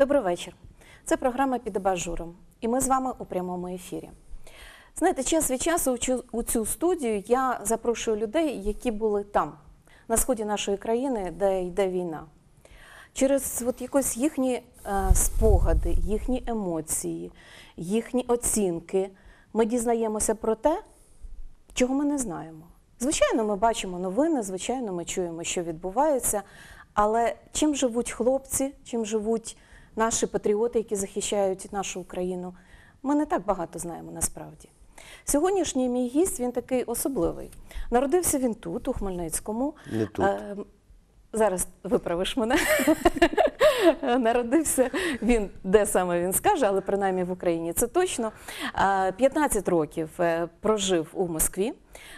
Добрий вечір. Це програма під абажуром, і ми з вами у прямому ефірі. Знаєте, час від часу у цю студію я запрошую людей, які були там, на сході нашої країни, де йде війна. Через от якось їхні е, спогади, їхні емоції, їхні оцінки ми дізнаємося про те, чого ми не знаємо. Звичайно, ми бачимо новини, звичайно, ми чуємо, що відбувається. Але чим живуть хлопці, чим живуть наші патріоти, які захищають нашу Україну. Ми не так багато знаємо насправді. Сьогоднішній мій гість він такий особливий. Народився він тут, у Хмельницькому. Не тут. Ем, зараз виправиш мене. Народився він, де саме він скаже, але принаймні в Україні це точно. 15 е, років е, прожив у Москві.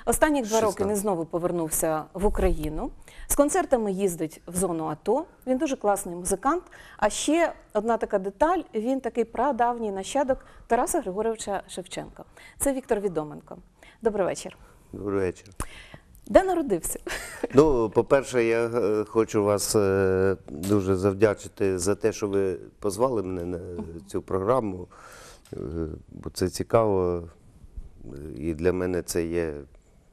Останні два роки він знову повернувся в Україну. З концертами їздить в зону АТО. Він дуже класний музикант. А ще одна така деталь: він такий прадавній нащадок Тараса Григоровича Шевченка. Це Віктор Відоменко. Добрий вечір. Добрий вечір. Де народився? Ну, по-перше, я е, хочу вас е, дуже завдячити за те, що ви позвали мене на цю програму. Е, бо це цікаво, і для мене це є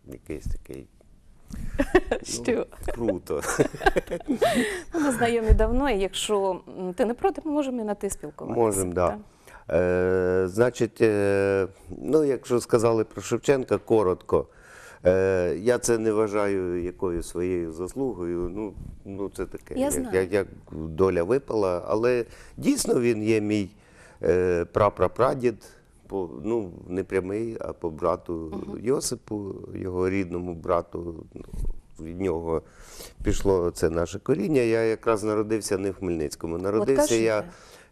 якийсь такий Ну, Що? Круто. Ну, ми знайомі давно, і якщо ти не проти, ми можемо і на ти спілкуватися. Можемо, так. Е, Значить, е, ну, якщо сказали про Шевченка, коротко. Е, Я це не вважаю якою своєю заслугою. Ну, ну це таке, Я як, як, як доля випала. Але дійсно він є мій е, прапрапрадід по ну не прямий, а по брату uh -huh. Йосипу, його рідному брату. Ну, від нього пішло це наше коріння. Я якраз народився не в Хмельницькому. Народився я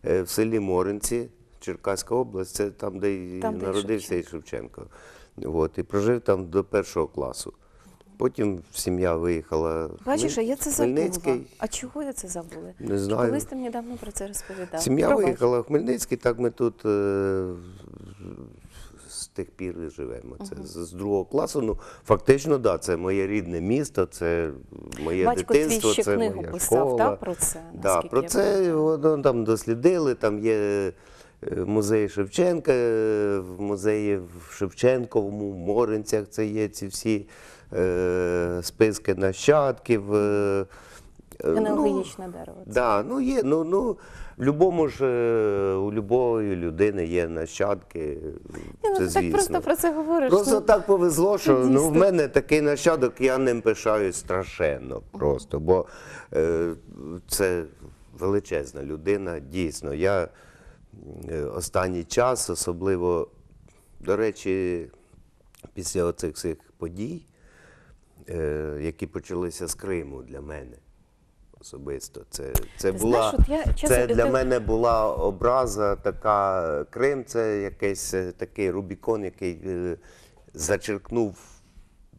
е, в селі Моринці, Черкаська область, це там, де там, народився де і Шевченко. От, І прожив там до першого класу. Потім сім'я виїхала. Бачиш, а я це забула. А чого я це забула? Не знаю. Колись ти мені давно про це розповідав. Сім'я виїхала в Хмельницький, так ми тут е з тих пір і живемо. Це угу. з, другого класу. Ну фактично, да, це моє рідне місто, це моє Батько дитинство. Твій ще це книгу писав школа. про це. Да, про це воно там дослідили. Там є. Е, музей Шевченка, е, в музеї в Шевченковому, в Моринцях це є ці всі Е, списки нащадків. Генеалогічне е, ну, дерево. Да, ну є, ну, ну, в любому ж, е, у любої людини є нащадки. Ні, ну, це, звісно. так просто про це говориш. Просто ну, так повезло, що ну, в мене такий нащадок, я ним пишаюсь страшенно просто. Бо е, це величезна людина, дійсно. Я останній час, особливо, до речі, після оцих всіх подій. Е, які почалися з Криму для мене. Особисто це це була знаєш, я, чесно, це для ти... мене була образа. Така Крим, це якийсь е, такий Рубікон, який е, зачеркнув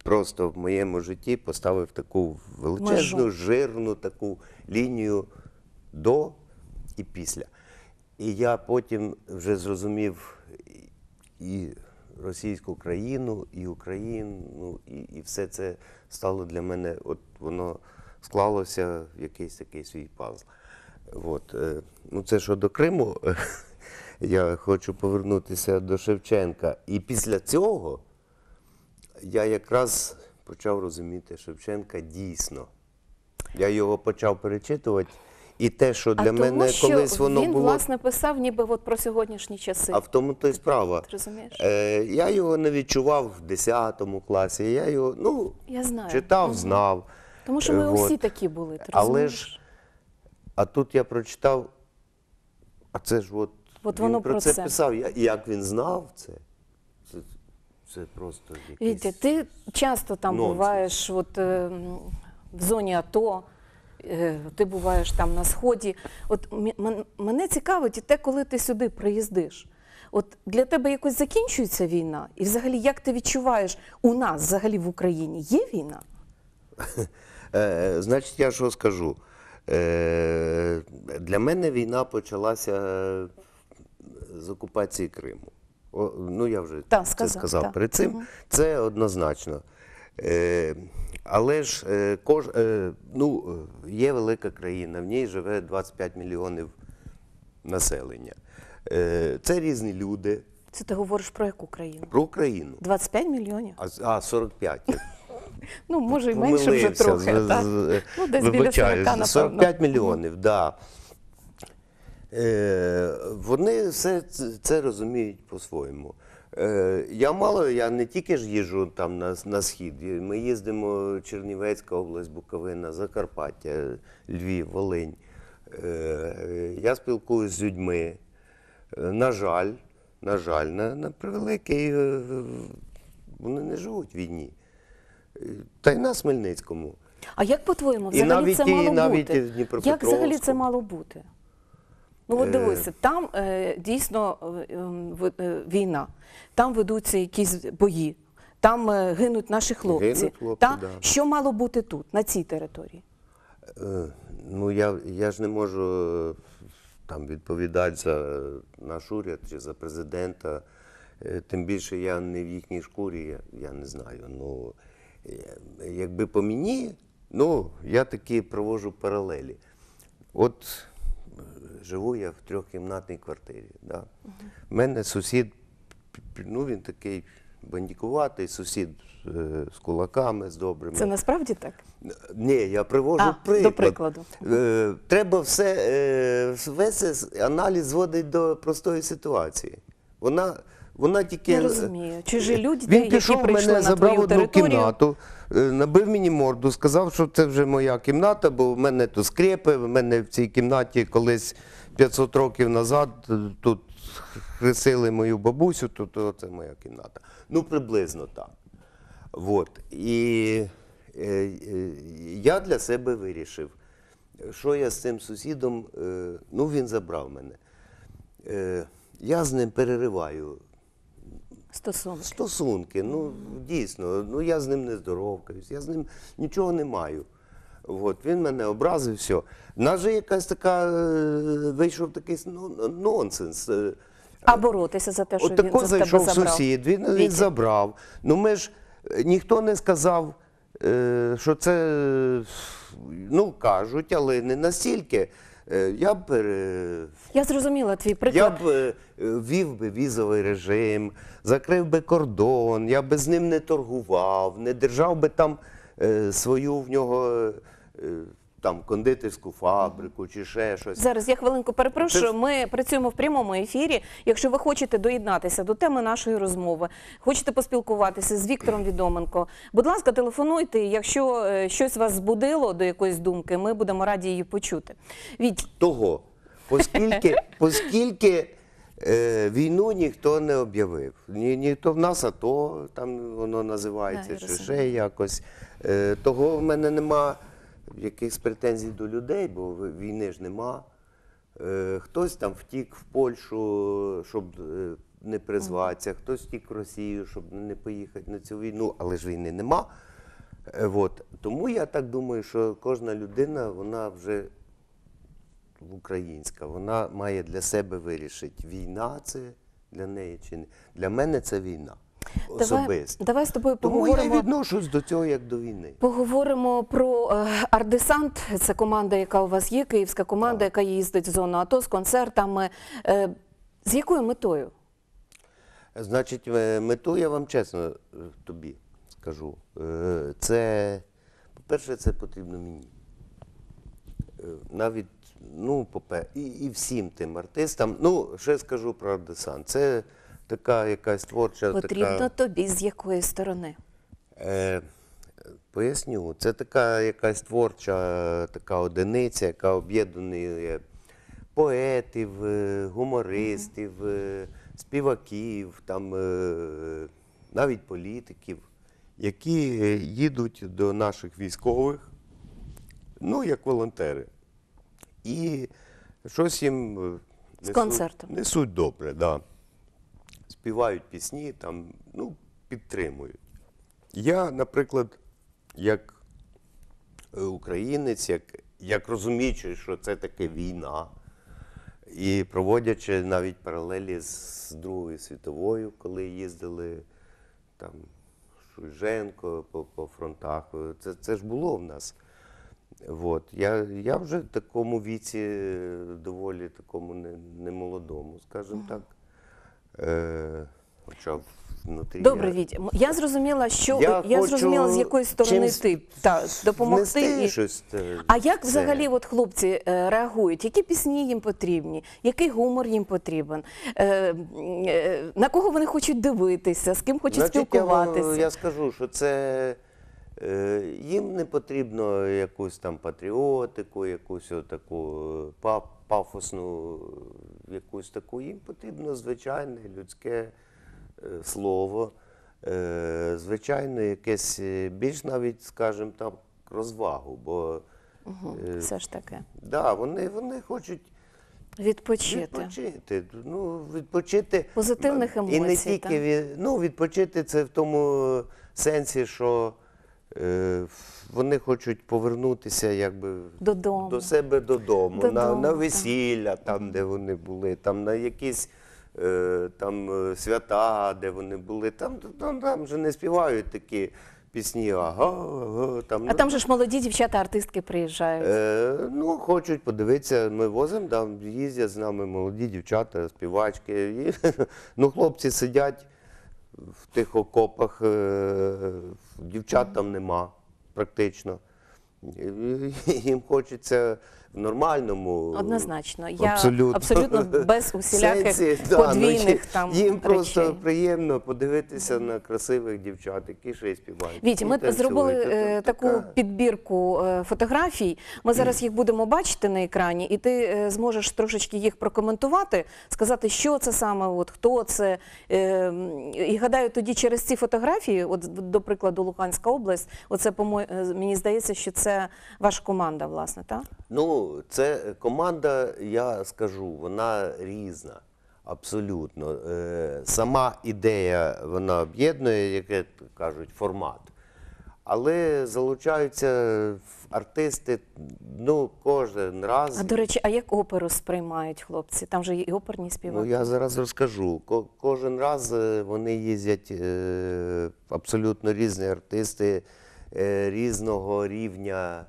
просто в моєму житті, поставив таку величезну, Можу. жирну таку лінію до і після. І я потім вже зрозумів і російську країну і Україну, і і все це стало для мене, от воно склалося в якийсь такий свій пазл. От. Е, ну, Це щодо Криму, я хочу повернутися до Шевченка. І після цього я якраз почав розуміти Шевченка дійсно. Я його почав перечитувати. І те, що для а тому, мене що колись воно він, було. Він власне писав, ніби от про сьогоднішні часи. А в тому то й справа. Ти розумієш? Е, Я його не відчував в 10 класі. Я його ну, я знаю. читав, угу. знав. Тому що ми е, от. усі такі були. ти розумієш? Але ж, а тут я прочитав, а це ж от, от він воно про це, це писав. Я, як він знав це? Це, просто якийсь Вітя, ти часто там нонсенс. буваєш от, е, в зоні АТО. Е, ти буваєш там на сході. От мене цікавить і те, коли ти сюди приїздиш. От для тебе якось закінчується війна, і взагалі як ти відчуваєш у нас взагалі в Україні є війна? Е, значить, я що скажу. Е, для мене війна почалася з окупації Криму. Ну я вже так, це сказав, сказав перед цим. Це однозначно. Але ж е, кож... Е, ну, е, є велика країна, в ній живе 25 мільйонів населення. Це різні люди. Це ти говориш про яку країну? Про Україну. 25 мільйонів? А 45. Ну, може, і менше вже трохи. так? Ну, Десь біля 40, 45 мільйонів, так. Вони все це розуміють по-своєму. Е, я мало, я не тільки ж їжу там на на схід. Е, ми їздимо Чернівецька область, Буковина, Закарпаття, Львів, Волинь. Е, я спілкуюся з людьми. На жаль, на жаль, на, на превеликий, вони не живуть в війні. Та й на Смельницькому. А як по-твоєму, взагалі навіть, це мало і навіть бути? І в Як взагалі це мало бути? Ну от е, дивися, там е, дійсно е, ем, війна, там ведуться якісь бої, там гинуть наші хлопці. Гинуть хлопці Та? Да. Що мало бути тут, на цій території? Ну я я ж не можу там відповідати за наш уряд чи за президента. Тим більше я не в їхній шкурі, я, я не знаю. Ну якби по мені, ну я такі провожу паралелі. От живу я в трьохкімнатній квартирі. У да. угу. мене сусід, ну він такий бандікуватий, сусід е, з кулаками, з добрими. Це насправді так? Ні, я привожу а, приклад. до прикладу. Е, треба все, е, весь аналіз зводить до простої ситуації. Вона вона тільки Не розумію. Чужі люди, він пішов мене, забрав одну кімнату, е, набив мені морду, сказав, що це вже моя кімната, бо в мене тут скрепи, в мене в цій кімнаті колись 500 років назад е, тут хресили мою бабусю, то це моя кімната. Ну, приблизно так. От. І е, я для себе вирішив, що я з цим сусідом, ну він забрав мене. я з ним перериваю Стосунки. Стосунки. Ну, дійсно, ну я з ним не здоровкаюсь, я з ним нічого не маю. От, Він мене образив, все. У нас же якась така е, вийшов такий ну, нонсенс. Е. А боротися за те, що От він за зайшов тебе забрав? сусід, він е, Вітя. забрав. Ну ми ж ніхто не сказав, що це ну кажуть, але не настільки. Е, я б е, я зрозуміла твій приклад. Я б ввів е, би візовий режим, закрив би кордон, я би з ним не торгував, не держав би там свою в нього там кондитерську фабрику чи ще щось. Зараз я хвилинку перепрошую. Ми працюємо в прямому ефірі. Якщо ви хочете доєднатися до теми нашої розмови, хочете поспілкуватися з Віктором Відоменко, будь ласка, телефонуйте. Якщо е, щось вас збудило до якоїсь думки, ми будемо раді її почути. Від того, оскільки, оскільки е, війну ніхто не об'явив, ні, ніхто в нас, а то там воно називається, чи ще якось. Е, Того в мене нема якихось претензій до людей, бо війни ж нема. Е, хтось там втік в Польщу, щоб е, не призватися, хтось втік в Росію, щоб не поїхати на цю війну, але ж війни нема. Е, От. Тому я так думаю, що кожна людина, вона вже українська, вона має для себе вирішити, війна це для неї чи не. Для мене це війна особисто. Давай з тобою поговоримо. Тому я відношусь до цього як до війни. Поговоримо про е, Ардесант. Це команда, яка у вас є, київська команда, яка їздить в зону АТО з концертами. Е, з якою метою? Значить, е, мету я вам чесно тобі скажу. Це, по-перше, це потрібно мені. Навіть, ну, і, і всім тим артистам. Ну, ще скажу про Ардесан. Це така якась творча. Потрібно така... тобі з якої сторони? Е, Поясню, це така якась творча така одиниця, яка об'єднує поетів, е, гумористів, е, співаків, там, е, навіть політиків, які їдуть до наших військових, ну, як волонтери. І щось їм несуть, З концертом. несуть добре. Да співають пісні, там, ну, підтримують. Я, наприклад, як е, українець, як як розуміючи, що це таке війна, і проводячи навіть паралелі з Другою світовою, коли їздили там Шульженко по по фронтах, е, це це ж було в нас. От. Я я вже в такому віці е, доволі такому немолодому, не скажімо так. Е, Хоча внутрі. Добре, я... Віть, я зрозуміла, що я, я хочу зрозуміла, з якої сторони ти та допомогти. І... Щось, е, а як це... взагалі от хлопці е, реагують? Які пісні їм потрібні? Який гумор їм потрібен? Е, е, на кого вони хочуть дивитися, з ким хочуть Значить, е, спілкуватися? Я, я скажу, що це. Е, їм не потрібно якусь там патріотику, якусь таку пап, пафосну е, якусь таку, їм потрібно звичайне людське е, слово, е, звичайно, якесь більш навіть, скажімо так, розвагу. бо Угу, Все ж таке. Да, вони, вони хочуть. Відпочити. Відпочити. Ну, відпочити. Позитивних емоцій. І не тільки Від, ну, відпочити це в тому сенсі, що Е, вони хочуть повернутися якби додому. до себе додому, додому на на весілля, так. там, де вони були, там на якісь е, там е, свята, де вони були. Там там, там вже не співають такі пісні. ага, ага там, А ну, там же ж молоді дівчата-артистки приїжджають. Е, Ну, хочуть подивитися, ми возимо, там їздять з нами молоді дівчата, співачки. І, ну, Хлопці сидять в тих окопах е, дівчат там нема практично. їм хочеться в нормальному однозначно. Я абсолютно, абсолютно без усіляких сенсі, ну, подвійних да, там їм просто речей. приємно подивитися на красивих дівчат, які ще й співають. Віті, ми танцюють. зробили Це е, таку така... підбірку е, фотографій. Ми зараз їх будемо бачити на екрані, і ти е, зможеш трошечки їх прокоментувати, сказати, що це саме, от хто це. І гадаю, тоді через ці фотографії, от до прикладу, Луганська область, оце по мені здається, що це це ваша команда, власне, так? Ну, це команда, я скажу, вона різна. Абсолютно. Е, сама ідея вона об'єднує, як кажуть, формат. Але залучаються артисти ну, кожен раз. А до речі, а як оперу сприймають хлопці? Там же і оперні співаки. Ну я зараз розкажу. Кожен раз е, вони їздять е, абсолютно різні артисти. Е, різного рівня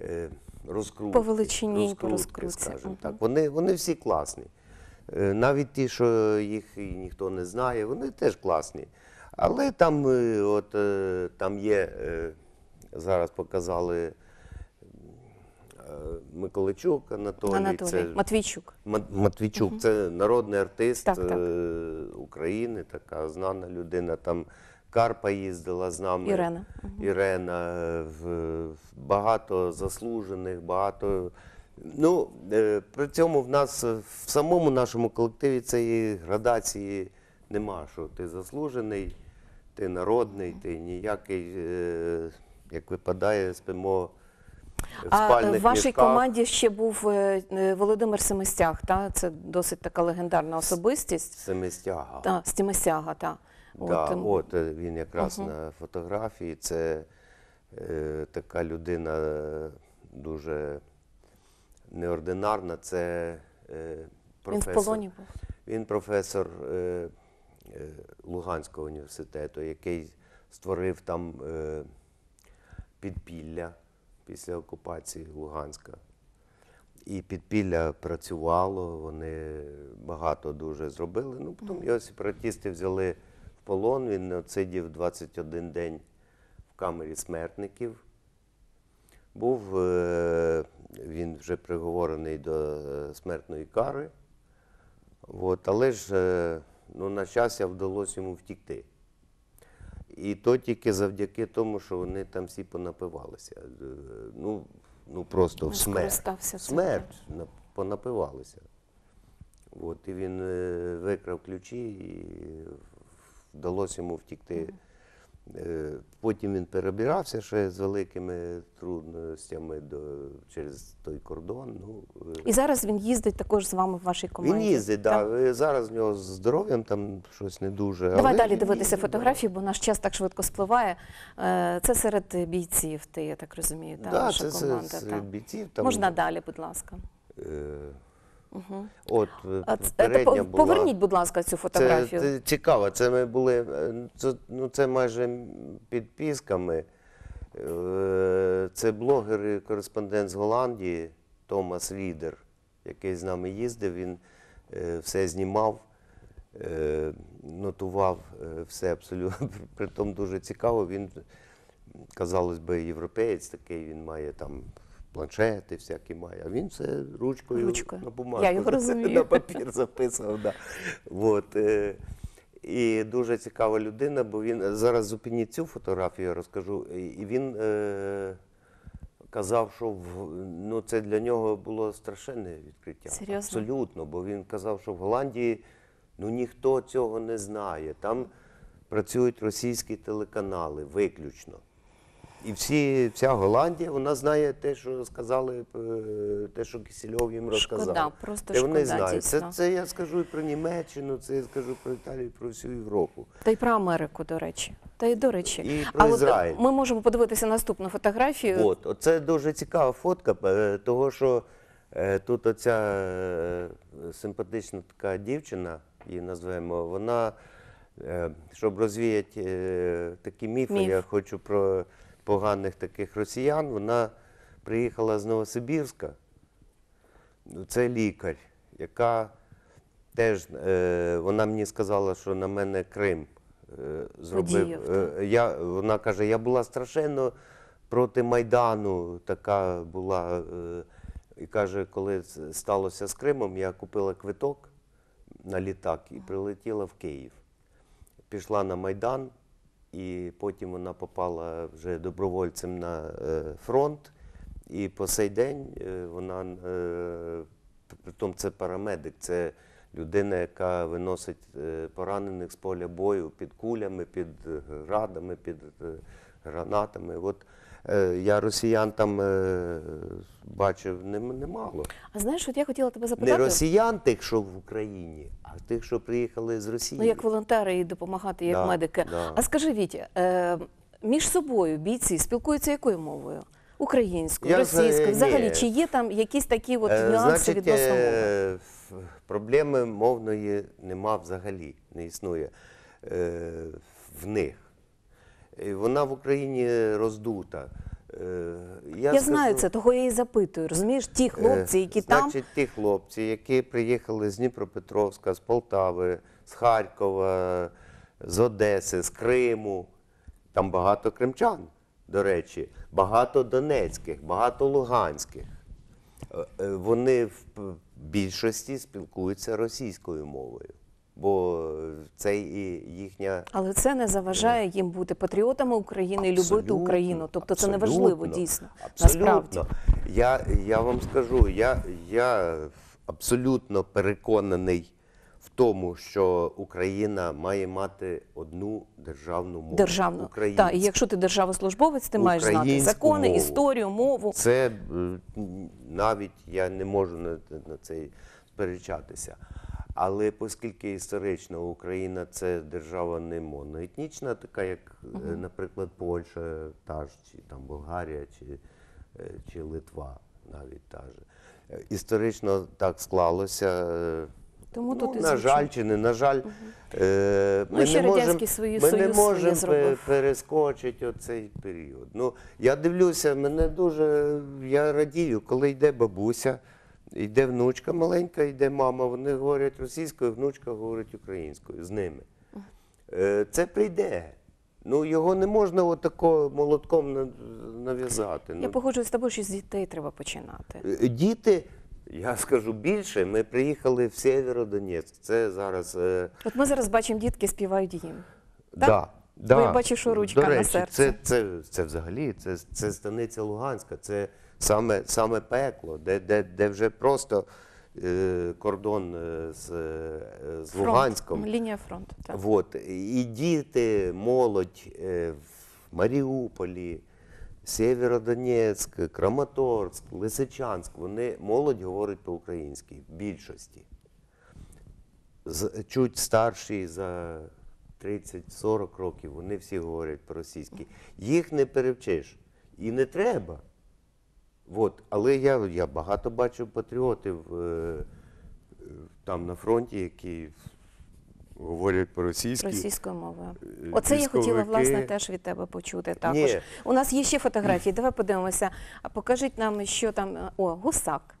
е, розкрутки. По величині розкрутки, скажімо так. Вони, вони всі класні. Е, навіть ті, що їх ніхто не знає, вони теж класні. Але там от, там є, зараз показали Миколичук Анатолій. Анатолій. Це, Матвійчук. Матвійчук, угу. це народний артист так, так. України, така знана людина. Там Карпа їздила з нами. Ірена. Ірена, багато заслужених, багато. Ну, е, При цьому в нас е, в самому нашому колективі цієї градації нема, що ти заслужений, ти народний, ти ніякий, е, як випадає, спимо. В а в вашій команді ще був Володимир Семистяг, та? це досить така легендарна особистість. Семистяга. Та, Семистяга, так. Да, ем, от е, він якраз угу. на фотографії. Це е, така людина е, дуже неординарна. Це е, професор. Він в полоні був. Він професор е, е, Луганського університету, який створив там е, підпілля після окупації Луганська. І підпілля працювало, вони багато дуже зробили. Ну, Потім його сепаратісти взяли полон, він отсидів 21 день в камері смертників. Був е, він вже приговорений до е, смертної кари. От, але ж е, ну, на щастя вдалося йому втікти. І то тільки завдяки тому, що вони там всі понапивалися. Ну, ну просто в ну, смерть. Смерть понапивалися. От, І він викрав ключі і вдалося йому втікти. Е, потім він перебирався ще з великими трудностями до, через той кордон. Ну, е. І зараз він їздить також з вами в вашій команді. Він їздить, так. Да. Е, зараз в нього з здоров'ям там щось не дуже. Давай далі він дивитися їздить, фотографії, бо наш час так швидко спливає. Це серед бійців, ти я так розумію. Та, да, ваша це команда, серед та. бійців. Там... Можна далі, будь ласка. От а е, е, була. поверніть, будь ласка, цю фотографію. Це, це цікаво. Це ми були е, це, ну це майже підписками. Це блогер і кореспондент з Голландії Томас Лідер, який з нами їздив. Він все знімав, нотував все абсолютно. Притом дуже цікаво. Він казалось би, європеєць такий, він має там. Планшети всякі має, а він все ручкою, ручкою. на бумажку на папір записував. Да. От, е, І дуже цікава людина, бо він зараз зупиніть цю фотографію, я розкажу. І він е, казав, що в, ну, це для нього було страшенне відкриття. Серйозно? Абсолютно, бо він казав, що в Голландії ну, ніхто цього не знає. Там працюють російські телеканали виключно. І всі, вся Голландія вона знає те, що сказали, е, те, що Кисельов їм розказав. Шкода, просто Те вони шкода, знають. Це, це я скажу і про Німеччину, це я скажу про Італію, про всю Європу. Та й про Америку, до речі. Та й до речі. І про Але Ізраїль. ми можемо подивитися наступну фотографію. От, це дуже цікава фотка, е, того що е, тут оця е, симпатична така дівчина, її називаємо, вона, е, щоб розвіяти е, такі міфи, Міф. я хочу про поганих таких росіян, вона приїхала з Новосибірська. Ну, це лікар, яка теж е, вона мені сказала, що на мене Крим е, зробив. Е, я, Вона каже, я була страшенно проти Майдану, така була. Е, і каже, коли сталося з Кримом, я купила квиток на літак і прилетіла в Київ. Пішла на Майдан і потім вона попала вже добровольцем на е, фронт. І по цей день е, вона, е, притом це парамедик, це людина, яка виносить поранених з поля бою під кулями, під градами, під гранатами. От Е, я росіян там е, бачив немало. А знаєш, от я хотіла тебе запитати. Не росіян тих, що в Україні, а тих, що приїхали з Росії. Ну, як волонтери і допомагати, як да, медики. Да. А скажи Вітя, е, між собою бійці спілкуються якою мовою? Українською, російською? Взагалі, чи є там якісь такі от е, нюанси значить, відносно е, мови? Е, проблеми мовної нема взагалі, не існує е, в них. Е, вона в Україні роздута. Е, я, я знаю це, того я і запитую. Розумієш, ті е, хлопці, які значить, там. Значить, ті хлопці, які приїхали з Дніпропетровська, з Полтави, з Харкова, з Одеси, з Криму. Там багато кримчан, до речі, багато донецьких, багато луганських. Вони в більшості спілкуються російською мовою бо це і їхня. Але це не заважає е, їм бути патріотами України і любити Україну. Тобто це неважливо дійсно. Насправді. Я я вам скажу, я, я абсолютно переконаний. В тому, що Україна має мати одну державну мову державну Українську. і якщо ти державослужбовець, ти маєш знати закони, мову. історію, мову. Це е, навіть я не можу на, на це сперечатися. Але оскільки історично Україна це держава не моноетнічна, така як, е, наприклад, Польща, та ж, чи там Болгарія, чи е, чи Литва навіть та же. Історично так склалося. Е, Тому ну, тут На звичайно. жаль, чи не на жаль, угу. ми, ну, не можем, свої, ми не можемо зробив. перескочити оцей період. Ну, Я дивлюся, мене дуже я радію, коли йде бабуся. Йде внучка маленька, йде мама, вони говорять російською, внучка говорить українською з ними. Е, це прийде. Ну, його не можна отако молотком нав'язати. Я ну. погоджуюсь з тобою, що з дітей треба починати. Е, діти, я скажу більше, ми приїхали в Сєвєродонецьк. Це зараз. Е, От ми зараз бачимо, дітки співають їм. Так? Да. Бо я бачу, що ручка на серці. Це це, це, взагалі, це, це станиця Луганська. це саме саме пекло, де де, де вже просто е, кордон е, з е, з Фронт, Луганськом. Лінія фронту. так. От, і діти, молодь е, в Маріуполі, Сєвєродонецьк, Краматорськ, Лисичанськ. Вони молодь говорить по-українськи в більшості. З, чуть старші за 30-40 років, вони всі говорять по-російськи. Їх не перевчиш. І не треба. От. Але я я багато бачу патріотів е, там на фронті, які говорять про російськи російською мовою. Е, Оце я хотіла власне теж від тебе почути. Також Ні. у нас є ще фотографії. Давай подивимося. А покажіть нам, що там. О, гусак.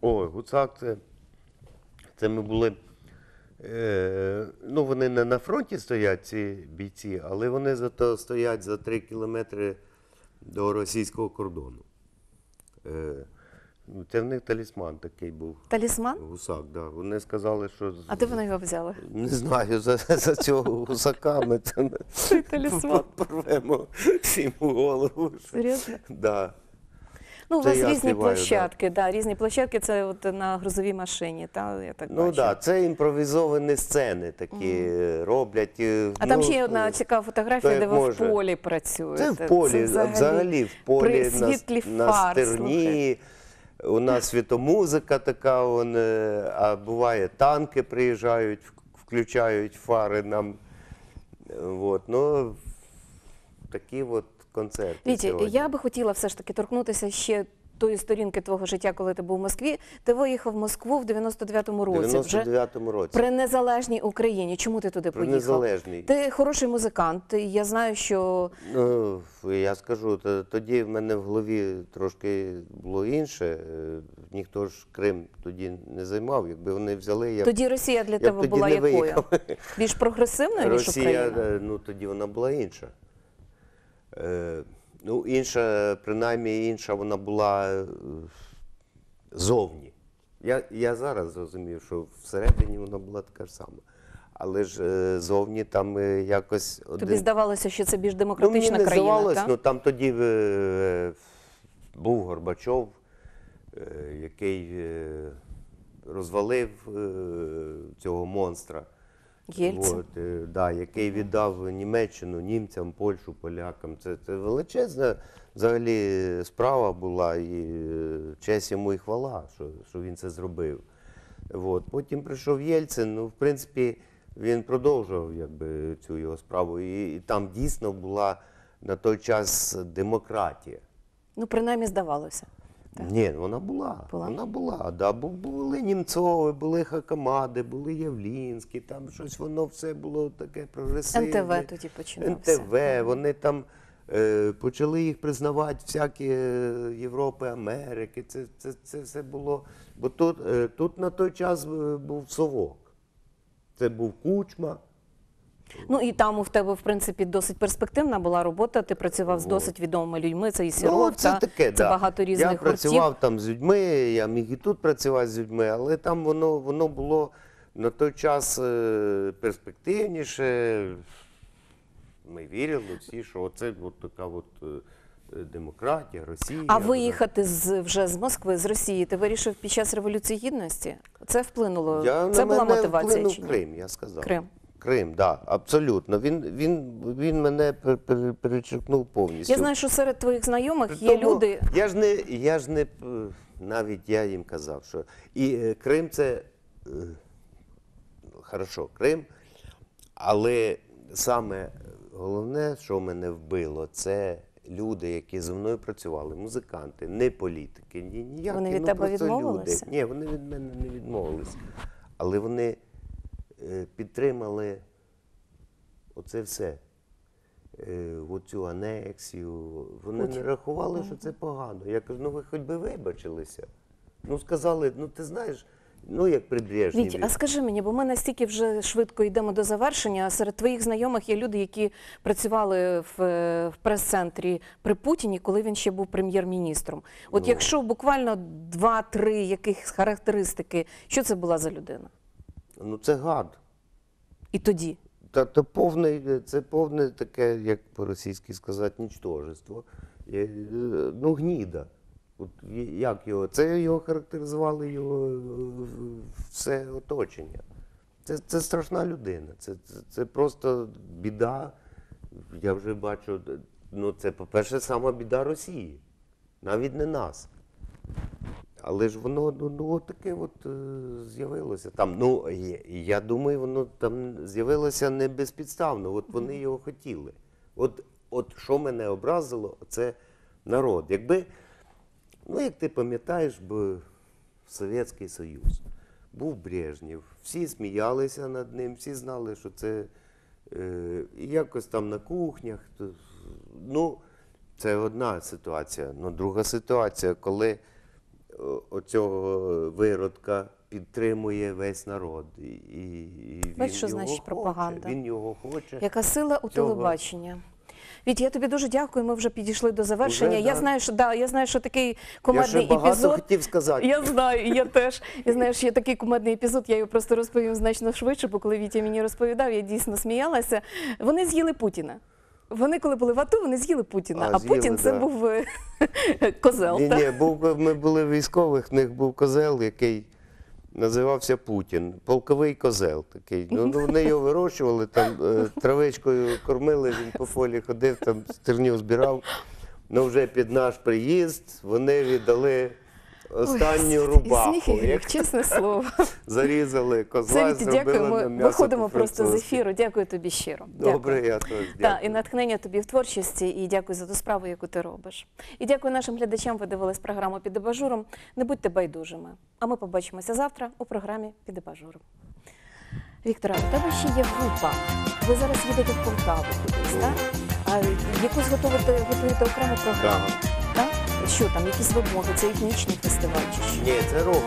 О, гусак, це це ми були. Е, ну, Вони не на фронті стоять, ці бійці, але вони зато стоять за три кілометри до російського кордону. Е, ну, це в них талісман такий був. Талісман? Гусак, так. Вони сказали, що. А де вони його взяли? Не знаю, за цього гусака ми це... талісман. порвемо всім голову. Серйозно? Да. Ну, у вас різні площадки, да. різні площадки, це от на грузовій машині, та, я так Ну бачу. да, це імпровізовані сцени такі роблять. Е, а там ще є ну, одна е, цікава фотографія, де ви в полі працюєте. Це в полі, взагалі, в полі, на, фар, на стерні. слухай. У нас світомузика така, вон, е, а буває танки приїжджають, включають фари нам. Е, ну, такі от концерті. Віті, сьогодні. я би хотіла все ж таки торкнутися ще. Тої сторінки твого життя, коли ти був у Москві, ти виїхав в Москву в 99-му році. 99-му році при незалежній Україні. Чому ти туди при поїхав? Незалежний. Ти хороший музикант. Я знаю, що ну я скажу, тоді в мене в голові трошки було інше. Е, ніхто ж Крим тоді не займав. Якби вони взяли, я тоді Росія для я тебе була якою? Більш прогресивною ніж Україна? Росія, е, ну тоді вона була інша. Е, ну, інша, принаймні, інша вона була е, зовні. Я я зараз зрозумів, що всередині вона була така ж сама. Але ж е, зовні там якось. Один... Тобі здавалося, що це більш ну, демократична ну, мені країна? Ну, здавалося, ну там тоді був Горбачов, який розвалив цього монстра. От, е, да, який віддав Німеччину, німцям, Польщу, полякам. Це, це величезна взагалі справа була, і е, честь йому і хвала, що, що він це зробив. От. Потім прийшов Єльцин, ну, в принципі, він продовжував якби, цю його справу. І, і там дійсно була на той час демократія. Ну, принаймні, здавалося. Ні, ну, вона була. була. Вона була. Да, бо Були Німцові, були Хакамади, були Явлінські, там щось воно все було таке прогресивне. НТВ тоді починалося. НТВ, вони там. Е, почали їх признавати всякі е, Європи, Америки. Це це, це все було. Бо тут е, тут на той час був совок. Це був кучма, Ну і там в тебе в принципі досить перспективна була робота. Ти працював з досить відомими людьми. Це і ну, сіров, це, багато різних Я працював там з людьми. Я міг і тут працювати з людьми, але там воно було на той час е, перспективніше. Ми вірили всі, що це така от е, демократія, Росія. А виїхати вже з Москви, з Росії, ти вирішив під час Революції Гідності? Це вплинуло. Це була мотивація. чи ні? Крим, я сказав. Крим. Крим, да, абсолютно. Він він, він мене перечеркнув повністю. Я знаю, що серед твоїх знайомих При є тому, люди. Я ж не я ж не е, навіть я їм казав, що і е, Крим це е, хорошо Крим, але саме головне, що мене вбило, це люди, які зі мною працювали, музиканти, не політики, ні, ніякі. Вони ну, від ну, тебе відмовилися? Люди. Ні, вони від мене не відмовилися. Але вони. Е, підтримали оце все, е, оцю анексію. Вони не рахували, що це погано. Я кажу, ну ви хоч би вибачилися. Ну, сказали, ну ти знаєш. Ну, як прибрежні. Віть, а скажи мені, бо ми настільки вже швидко йдемо до завершення. а Серед твоїх знайомих є люди, які працювали в, е, в прес-центрі при Путіні, коли він ще був прем'єр-міністром. От ну. якщо буквально два-три якихось характеристики, що це була за людина? Ну це гад. І тоді. Та, та повне, це повне таке, як по-російськи сказати, нічтожество. Е, е, ну, гніда. От як його? Це його характеризували його е, все оточення. Це це страшна людина. Це, це це, просто біда. Я вже бачу, ну це, по-перше, сама біда Росії, навіть не нас. Але ж воно ну, ну таке от е, з'явилося там. Ну я думаю, воно там з'явилося не безпідставно. От вони його хотіли. От от що мене образило, це народ. Якби, ну як ти пам'ятаєш, бо Совєтський Союз був Брежнєв, всі сміялися над ним, всі знали, що це е, якось там на кухнях. То, ну, це одна ситуація. Ну, друга ситуація, коли оцього виродка підтримує весь народ. І, і він що його значить хоче, пропаганда? Він його хоче. Яка сила у цього. телебачення? Віт, я тобі дуже дякую. Ми вже підійшли до завершення. Уже, я да. знаю, що да, я знаю, що такий командний я ще багато хотів сказати. Я знаю, я теж. Я знаю, що є такий командний епізод. Я його просто розповім значно швидше, бо коли Вітя мені розповідав, я дійсно сміялася. Вони з'їли Путіна. Вони, коли були в АТО, вони з'їли Путіна, а, а з'їли, Путін це був е, козел. Ні, ні, був, ми були в військових, в них був козел, який називався Путін. Полковий козел такий. Ну, ну Вони його вирощували, там е, травичкою кормили, він по фолі ходив, там стерню збирав. Ну вже під наш приїзд вони віддали останню Ой, рубаху. Сміх, як чесне слово. Зарізали козла, зробили дякуємо. Ми м'ясо виходимо просто з ефіру. Дякую тобі щиро. Добре, дякую. я теж дякую. Так, і натхнення тобі в творчості, і дякую за ту справу, яку ти робиш. І дякую нашим глядачам. Ви дивились програму під абажуром. Не будьте байдужими. А ми побачимося завтра у програмі під абажуром. Віктора, у тебе ще є група. Ви зараз їдете в Полтаву кудись, так? А яку зготовите готуєте окрему програму? Так так? Що там, якісь вимоги? Це етнічний фестиваль чи що? Ні, це рок.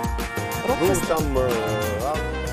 Рок Ну там е,